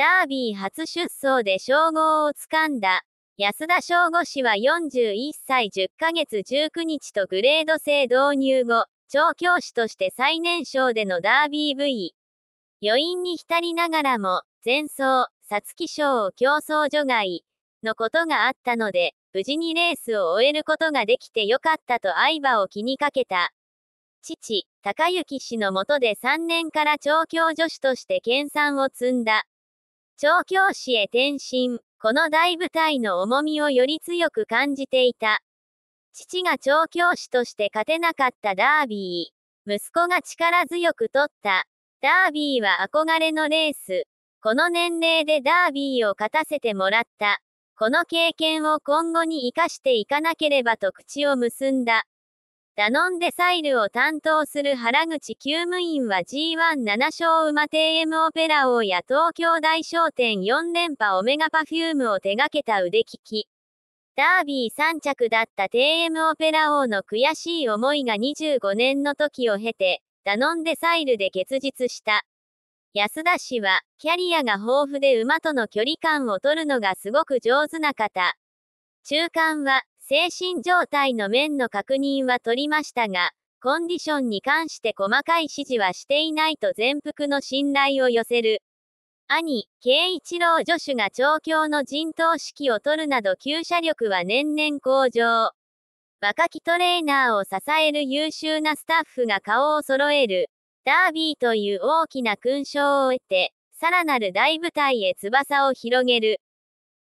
ダービー初出走で称号をつかんだ。安田翔吾氏は41歳10ヶ月19日とグレード制導入後、調教師として最年少でのダービー部余韻に浸りながらも、前走、皐月賞を競争除外のことがあったので、無事にレースを終えることができてよかったと相場を気にかけた。父、高幸氏のもとで3年から調教助手として研鑽を積んだ。調教師へ転身。この大舞台の重みをより強く感じていた。父が調教師として勝てなかったダービー。息子が力強く取った。ダービーは憧れのレース。この年齢でダービーを勝たせてもらった。この経験を今後に活かしていかなければと口を結んだ。ダノンデサイルを担当する原口厩務員は G17 勝馬亭 M オペラ王や東京大商店4連覇オメガパフュームを手掛けた腕利き。ダービー3着だった TM オペラ王の悔しい思いが25年の時を経て、ダノンデサイルで結実した。安田氏は、キャリアが豊富で馬との距離感を取るのがすごく上手な方。中間は、精神状態の面の確認は取りましたが、コンディションに関して細かい指示はしていないと全幅の信頼を寄せる。兄、慶一郎助手が調教の陣頭指揮を取るなど厩舎力は年々向上。若きトレーナーを支える優秀なスタッフが顔を揃える。ダービーという大きな勲章を得て、さらなる大舞台へ翼を広げる。